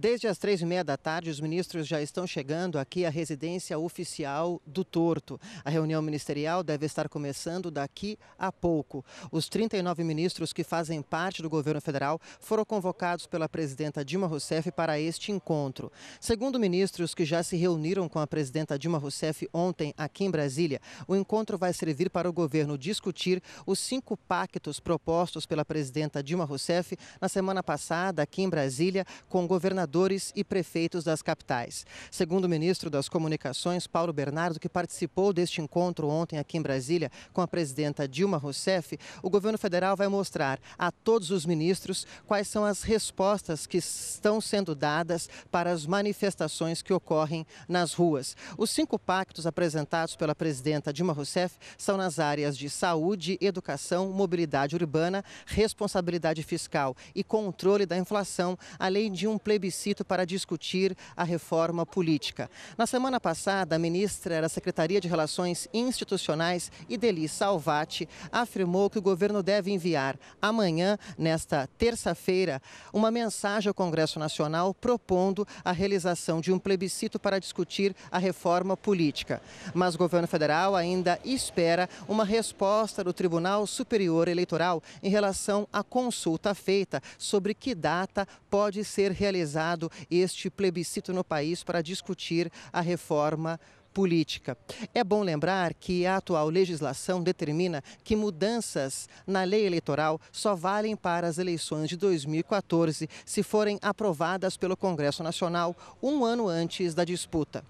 Desde as três e meia da tarde, os ministros já estão chegando aqui à residência oficial do Torto. A reunião ministerial deve estar começando daqui a pouco. Os 39 ministros que fazem parte do governo federal foram convocados pela presidenta Dilma Rousseff para este encontro. Segundo ministros que já se reuniram com a presidenta Dilma Rousseff ontem aqui em Brasília, o encontro vai servir para o governo discutir os cinco pactos propostos pela presidenta Dilma Rousseff na semana passada aqui em Brasília com o governador governadores e prefeitos das capitais. Segundo o ministro das Comunicações, Paulo Bernardo, que participou deste encontro ontem aqui em Brasília com a presidenta Dilma Rousseff, o governo federal vai mostrar a todos os ministros quais são as respostas que estão sendo dadas para as manifestações que ocorrem nas ruas. Os cinco pactos apresentados pela presidenta Dilma Rousseff são nas áreas de saúde, educação, mobilidade urbana, responsabilidade fiscal e controle da inflação, além de um plebiscito plebiscito para discutir a reforma política. Na semana passada, a ministra da Secretaria de Relações Institucionais, Ideli Salvati, afirmou que o governo deve enviar amanhã, nesta terça-feira, uma mensagem ao Congresso Nacional propondo a realização de um plebiscito para discutir a reforma política. Mas o governo federal ainda espera uma resposta do Tribunal Superior Eleitoral em relação à consulta feita sobre que data pode ser realizada este plebiscito no país para discutir a reforma política. É bom lembrar que a atual legislação determina que mudanças na lei eleitoral só valem para as eleições de 2014 se forem aprovadas pelo Congresso Nacional um ano antes da disputa.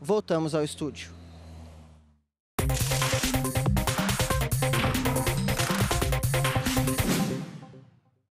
Voltamos ao estúdio.